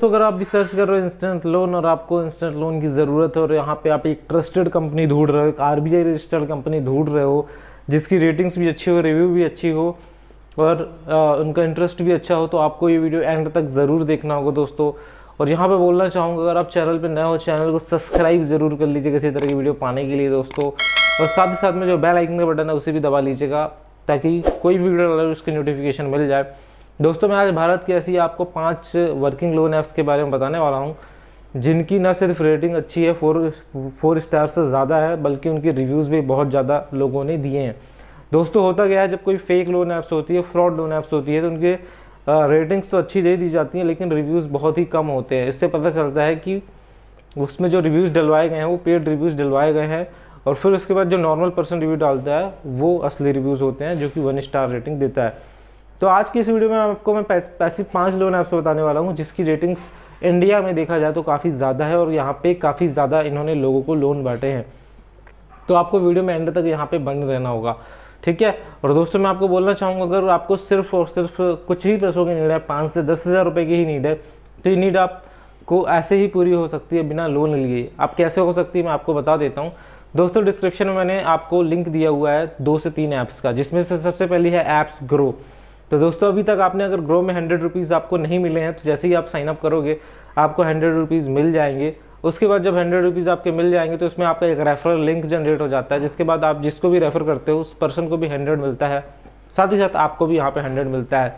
तो अगर आप भी सर्च कर रहे हो इंस्टेंट लोन और आपको इंस्टेंट लोन की ज़रूरत है और यहाँ पे आप एक ट्रस्टेड कंपनी ढूंढ रहे हो एक आर रजिस्टर्ड कंपनी ढूंढ रहे हो जिसकी रेटिंग्स भी अच्छी हो रिव्यू भी अच्छी हो और आ, उनका इंटरेस्ट भी अच्छा हो तो आपको ये वीडियो एंड तक ज़रूर देखना होगा दोस्तों और यहाँ पे बोलना चाहूँगा अगर आप चैनल पे नए हो चैनल को सब्सक्राइब ज़रूर कर लीजिए किसी तरह की वीडियो पाने के लिए दोस्तों और साथ ही साथ में जो बेल आइकन का बटन है उसे भी दबा लीजिएगा ताकि कोई भी वीडियो डाले उसकी नोटिफिकेशन मिल जाए दोस्तों मैं आज भारत की ऐसी आपको पांच वर्किंग लोन ऐप्स के बारे में बताने वाला हूँ जिनकी न सिर्फ रेटिंग अच्छी है फोर फोर स्टार से ज़्यादा है बल्कि उनके रिव्यूज़ भी बहुत ज़्यादा लोगों ने दिए हैं दोस्तों होता गया है जब कोई फेक लोन ऐप्स होती है फ्रॉड लोन ऐप्स होती है तो उनके रेटिंग्स तो अच्छी दे दी जाती हैं लेकिन रिव्यूज़ बहुत ही कम होते हैं इससे पता चलता है कि उसमें जो रिव्यूज़ डलवाए गए हैं वो पेड रिव्यूज़ डलवाए गए हैं और फिर उसके बाद जो नॉर्मल पर्सन रिव्यू डालता है वो असली रिव्यूज़ होते हैं जो कि वन स्टार रेटिंग देता है तो आज की इस वीडियो में आपको मैं पैसिव पाँच लोन ऐप्स बताने वाला हूँ जिसकी रेटिंग्स इंडिया में देखा जाए तो काफ़ी ज़्यादा है और यहाँ पे काफ़ी ज़्यादा इन्होंने लोगों को लोन बांटे हैं तो आपको वीडियो में एंड तक यहाँ पे बंद रहना होगा ठीक है और दोस्तों मैं आपको बोलना चाहूँगा अगर आपको सिर्फ और सिर्फ कुछ ही पैसों की नीड है पाँच से दस हज़ार रुपये की ही नीड है तो ये नीड आपको ऐसे ही पूरी हो सकती है बिना लोन लिए आप कैसे हो सकती है मैं आपको बता देता हूँ दोस्तों डिस्क्रिप्शन में मैंने आपको लिंक दिया हुआ है दो से तीन ऐप्स का जिसमें से सबसे पहली है ऐप्स ग्रो तो दोस्तों अभी तक आपने अगर ग्रो में हंड्रेड रुपीज़ आपको नहीं मिले हैं तो जैसे ही आप साइनअप करोगे आपको हंड्रेड रुपीज़ मिल जाएंगे उसके बाद जब हंड्रेड रुपीज़ आपके मिल जाएंगे तो इसमें आपका एक रेफरल लिंक जनरेट हो जाता है जिसके बाद आप जिसको भी रेफ़र करते हो उस पर्सन को भी हंड्रेड मिलता है साथ ही साथ आपको भी यहाँ पर हंड्रेड मिलता है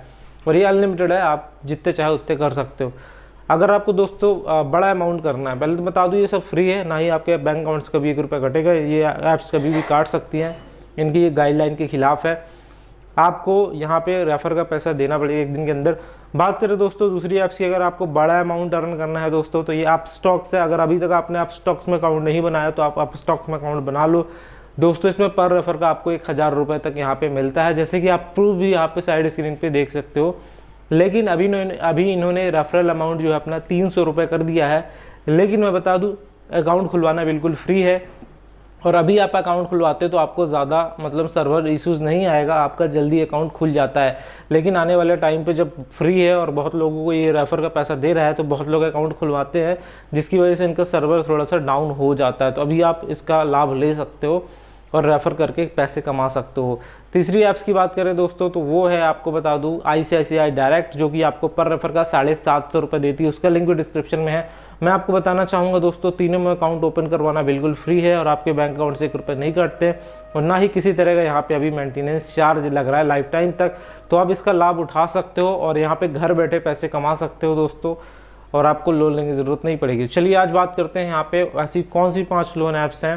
और ये अनलिमिटेड है आप जितने चाहे उतने कर सकते हो अगर आपको दोस्तों बड़ा अमाउंट करना है पहले तो बता दूँ ये सब फ्री है ना ही आपके बैंक अकाउंट्स कभी एक रुपये कटेगा ये ऐप्स कभी भी काट सकती हैं इनकी ये गाइडलाइन के खिलाफ है आपको यहाँ पे रेफर का पैसा देना पड़ेगा एक दिन के अंदर बात करें दोस्तों दूसरी ऐप्स की अगर आपको बड़ा अमाउंट अर्न करना है दोस्तों तो ये आप स्टॉक्स है अगर अभी तक आपने आप स्टॉक्स में अकाउंट नहीं बनाया तो आप आप स्टॉक्स में अकाउंट बना लो दोस्तों इसमें पर रेफर का आपको एक हज़ार रुपये तक यहाँ पे मिलता है जैसे कि आप प्रूफ भी यहाँ पे साइड स्क्रीन पे देख सकते हो लेकिन अभी अभी इन्होंने रेफरल अमाउंट जो है अपना तीन सौ रुपये कर दिया है लेकिन मैं बता दूँ अकाउंट खुलवाना बिल्कुल फ्री है और अभी आप अकाउंट खुलवाते तो आपको ज़्यादा मतलब सर्वर इश्यूज़ नहीं आएगा आपका जल्दी अकाउंट खुल जाता है लेकिन आने वाले टाइम पे जब फ्री है और बहुत लोगों को ये रेफ़र का पैसा दे रहा है तो बहुत लोग अकाउंट खुलवाते हैं जिसकी वजह से इनका सर्वर थोड़ा सा डाउन हो जाता है तो अभी आप इसका लाभ ले सकते हो और रेफ़र करके पैसे कमा सकते हो तीसरी ऐप्स की बात करें दोस्तों तो वो है आपको बता दूँ आई डायरेक्ट जो कि आपको पर रेफ़र का साढ़े सात सौ रुपये देती है उसका लिंक भी डिस्क्रिप्शन में है मैं आपको बताना चाहूँगा दोस्तों तीनों में अकाउंट ओपन करवाना बिल्कुल फ्री है और आपके बैंक अकाउंट से एक रुपये नहीं कटते और ना ही किसी तरह का यहाँ पे अभी मेंटेनेंस चार्ज लग रहा है लाइफ टाइम तक तो आप इसका लाभ उठा सकते हो और यहाँ पे घर बैठे पैसे कमा सकते हो दोस्तों और आपको लोन लेने की ज़रूरत नहीं पड़ेगी चलिए आज बात करते हैं यहाँ पे ऐसी कौन सी पाँच लोन ऐप्स हैं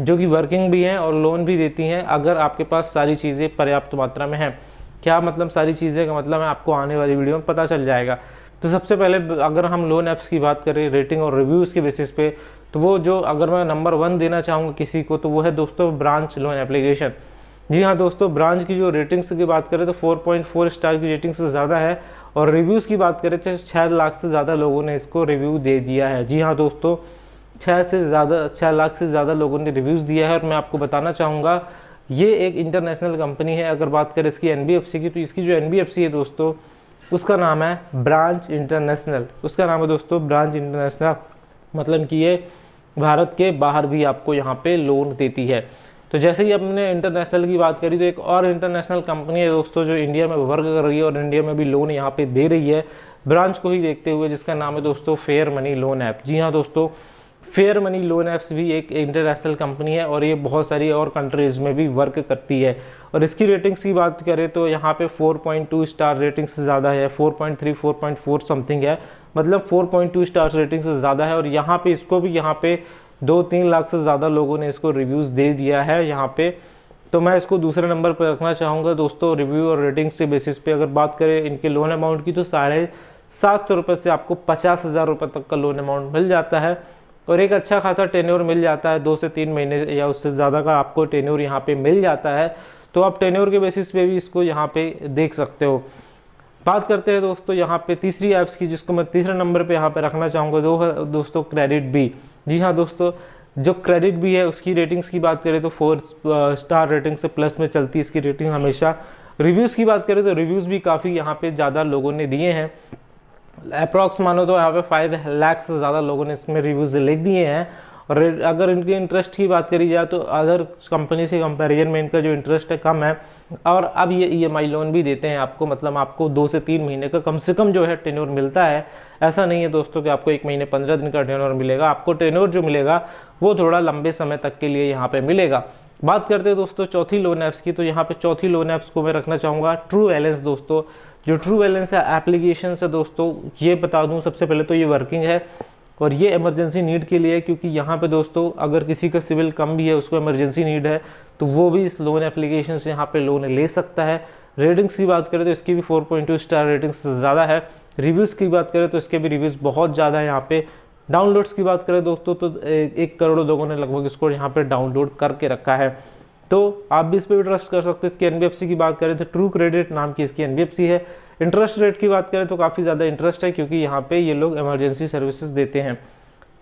जो कि वर्किंग भी हैं और लोन भी देती हैं अगर आपके पास सारी चीज़ें पर्याप्त मात्रा में हैं क्या मतलब सारी चीज़ें का मतलब है आपको आने वाली वीडियो में पता चल जाएगा तो सबसे पहले अगर हम लोन ऐप्स की बात करें रेटिंग और रिव्यूज़ के बेसिस पे तो वो जो अगर मैं नंबर वन देना चाहूँगा किसी को तो वो है दोस्तों ब्रांच लोन एप्लीकेशन जी हाँ दोस्तों ब्रांच की जो रेटिंग्स की बात करें तो 4.4 स्टार की रेटिंग्स ज़्यादा है और रिव्यूज़ की बात करें तो छः लाख से ज़्यादा लोगों ने इसको रिव्यू दे दिया है जी हाँ दोस्तों छः से ज़्यादा छः लाख से ज़्यादा लोगों ने रिव्यूज़ दिया है और मैं आपको बताना चाहूँगा ये एक इंटरनेशनल कंपनी है अगर बात करें इसकी एन की तो इसकी जो एन है दोस्तों उसका नाम है ब्रांच इंटरनेशनल उसका नाम है दोस्तों ब्रांच इंटरनेशनल मतलब कि ये भारत के बाहर भी आपको यहाँ पे लोन देती है तो जैसे ही हमने इंटरनेशनल की बात करी तो एक और इंटरनेशनल कंपनी है दोस्तों जो इंडिया में वर्क कर रही है और इंडिया में भी लोन यहाँ पे दे रही है ब्रांच को ही देखते हुए जिसका नाम है दोस्तों फेयर मनी लोन ऐप जी हाँ दोस्तों फेयर मनी लोन ऐप्स भी एक इंटरनेशनल कंपनी है और ये बहुत सारी और कंट्रीज़ में भी वर्क करती है और इसकी रेटिंग्स की बात करें तो यहाँ पे 4.2 स्टार रेटिंग से ज़्यादा है 4.3 4.4 समथिंग है मतलब 4.2 स्टार रेटिंग से ज़्यादा है और यहाँ पे इसको भी यहाँ पे दो तीन लाख से ज़्यादा लोगों ने इसको रिव्यूज़ दे दिया है यहाँ पर तो मैं इसको दूसरे नंबर पर रखना चाहूँगा दोस्तों रिव्यू और रेटिंग्स के बेसिस पर अगर बात करें इनके लोन अमाउंट की तो साढ़े सात सौ रुपये से आपको पचास हज़ार रुपये तक का लोन अमाउंट मिल जाता है और एक अच्छा खासा टेन्योर मिल जाता है दो से तीन महीने या उससे ज़्यादा का आपको टेन्योर यहाँ पे मिल जाता है तो आप टेन्योर के बेसिस पे भी इसको यहाँ पे देख सकते हो बात करते हैं दोस्तों यहाँ पे तीसरी ऐप्स की जिसको मैं तीसरे नंबर पे यहाँ पे रखना चाहूँगा दो दोस्तों क्रेडिट बी जी हाँ दोस्तों जो क्रेडिट भी है उसकी रेटिंग्स की बात करें तो फोर स्टार रेटिंग से प्लस में चलती है इसकी रेटिंग हमेशा रिव्यूज़ की बात करें तो रिव्यूज़ भी काफ़ी यहाँ पे ज़्यादा लोगों ने दिए हैं अप्रॉक्स मानो तो यहाँ पे फाइव लाख से ज़्यादा लोगों ने इसमें रिव्यूज़ लिख दिए हैं और अगर इनके इंटरेस्ट की बात करी जाए तो अदर कंपनी से कंपेरिजन में इनका जो इंटरेस्ट है कम है और अब ये ई e लोन भी देते हैं आपको मतलब आपको दो से तीन महीने का कम से कम जो है टेनोर मिलता है ऐसा नहीं है दोस्तों कि आपको एक महीने पंद्रह दिन का टेनोर मिलेगा आपको टेनोर जो मिलेगा वो थोड़ा लंबे समय तक के लिए यहाँ पर मिलेगा बात करते हैं दोस्तों चौथी लोन ऐप्स की तो यहाँ पे चौथी लोन ऐप्स को मैं रखना चाहूँगा ट्रू बैलेंस दोस्तों जो ट्रू बैलेंस है एप्लीकेशन है दोस्तों ये बता दूँ सबसे पहले तो ये वर्किंग है और ये इमरजेंसी नीड के लिए है क्योंकि यहाँ पे दोस्तों अगर किसी का सिविल कम भी है उसको इमरजेंसी नीड है तो वो भी इस लोन एप्लीकेशन से यहाँ पे लोन ले सकता है रेटिंग्स की बात करें तो इसकी भी 4.2 स्टार रेटिंग्स ज़्यादा है रिव्यूज़ की बात करें तो इसके भी रिव्यूज़ बहुत ज़्यादा है यहाँ पर डाउनलोड्स की बात करें दोस्तों तो एक करोड़ लोगों ने लगभग इसको यहाँ पर डाउनलोड करके रखा है तो आप भी इस पर भी ट्रस्ट कर सकते हो इसकी एनबीएफसी की बात करें तो ट्रू क्रेडिट नाम की इसकी एनबीएफसी है इंटरेस्ट रेट की बात करें तो काफ़ी ज़्यादा इंटरेस्ट है क्योंकि यहाँ पे ये लोग इमरजेंसी सर्विसेज देते हैं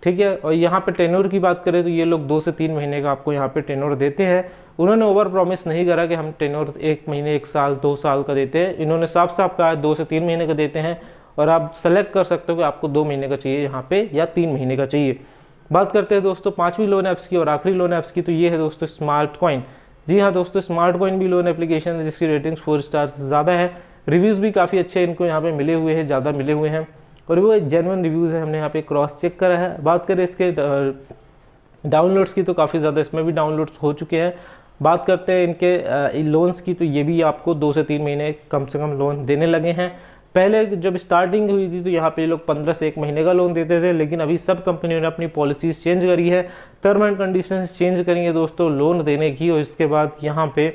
ठीक है और यहाँ पे टेनोर की बात करें तो ये लोग दो से तीन महीने का आपको यहाँ पे टेनोर देते हैं उन्होंने ओवर प्रॉमिस नहीं करा कि हम टेनोर एक महीने एक साल दो साल का देते हैं इन्होंने साफ साफ कहा दो से तीन महीने का देते हैं और आप सेलेक्ट कर सकते हो कि आपको दो महीने का चाहिए यहाँ पर या तीन महीने का चाहिए बात करते हैं दोस्तों पांचवी लोन ऐप्स की और आखिरी लोन ऐप्स की तो ये है दोस्तों स्मार्ट कॉइन जी हाँ दोस्तों स्मार्ट कॉइन भी लोन एप्लीकेशन है जिसकी रेटिंग्स फोर स्टार से ज़्यादा है रिव्यूज़ भी काफ़ी अच्छे इनको यहाँ पर मिले हुए हैं ज़्यादा मिले हुए हैं और वो जेनवन रिव्यूज़ है हमने यहाँ पे क्रॉस चेक करा है बात करें इसके डाउनलोड्स की तो काफ़ी ज़्यादा इसमें भी डाउनलोड्स हो चुके हैं बात करते हैं इनके लोन्स की तो ये भी आपको दो से तीन महीने कम से कम लोन देने लगे हैं पहले जब स्टार्टिंग हुई थी तो यहाँ पे लोग पंद्रह से एक महीने का लोन देते थे लेकिन अभी सब कंपनियों ने अपनी पॉलिसीज चेंज करी है टर्म एंड कंडीशन चेंज करी है दोस्तों लोन देने की और इसके बाद यहाँ पे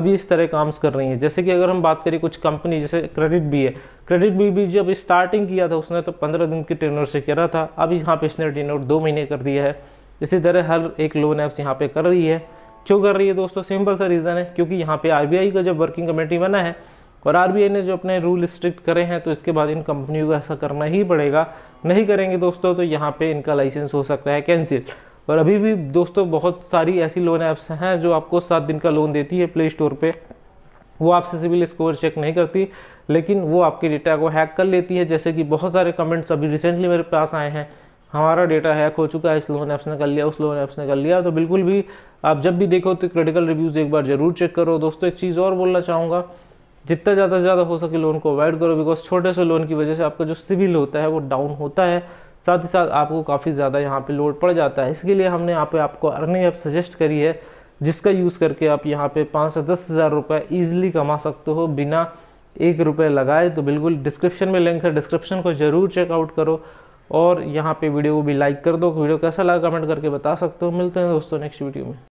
अभी इस तरह काम्स कर रही हैं जैसे कि अगर हम बात करें कुछ कंपनी जैसे क्रेडिट भी है क्रेडिट भी भी जब स्टार्टिंग किया था उसने तो पंद्रह दिन के टेनोर से करा था अब यहाँ पे इसने टेनोर दो महीने कर दिया है इसी तरह हर एक लोन ऐप्स यहाँ पे कर रही है क्यों कर रही है दोस्तों सिंपल सा रीज़न है क्योंकि यहाँ पे आरबीआई का जब वर्किंग कमेटी बना है और आर ने जो अपने रूल स्ट्रिक्ट करे हैं तो इसके बाद इन कंपनियों को ऐसा करना ही पड़ेगा नहीं करेंगे दोस्तों तो यहाँ पे इनका लाइसेंस हो सकता है कैंसिल और अभी भी दोस्तों बहुत सारी ऐसी लोन ऐप्स हैं जो आपको सात दिन का लोन देती है प्ले स्टोर पर वो आपसे सिविल स्कोर चेक नहीं करती लेकिन वो आपके डेटा को हैक कर लेती है जैसे कि बहुत सारे कमेंट्स अभी रिसेंटली मेरे पास आए हैं हमारा डेटा हैक हो चुका है इस लोन ऐप्स ने कर लिया उस लोन ऐप्स ने कर लिया तो बिल्कुल भी आप जब भी देखो तो क्रिटिकल रिव्यूज़ एक बार ज़रूर चेक करो दोस्तों एक चीज़ और बोलना चाहूँगा जितना ज़्यादा से ज़्यादा हो सके लोन को अवॉइड करो बिकॉज छोटे से लोन की वजह से आपका जो सिविल होता है वो डाउन होता है साथ ही साथ आपको काफ़ी ज़्यादा यहाँ पे लोड पड़ जाता है इसके लिए हमने यहाँ पे आपको अर्निंग ऐप सजेस्ट करी है जिसका यूज़ करके आप यहाँ पे पाँच से दस हज़ार रुपये ईजिली कमा सकते हो बिना एक रुपये लगाए तो बिल्कुल डिस्क्रिप्शन में लिंक है डिस्क्रिप्शन को ज़रूर चेकआउट करो और यहाँ पे वीडियो को भी लाइक कर दो वीडियो कैसा लगा कमेंट करके बता सकते हो मिलते हैं दोस्तों नेक्स्ट वीडियो में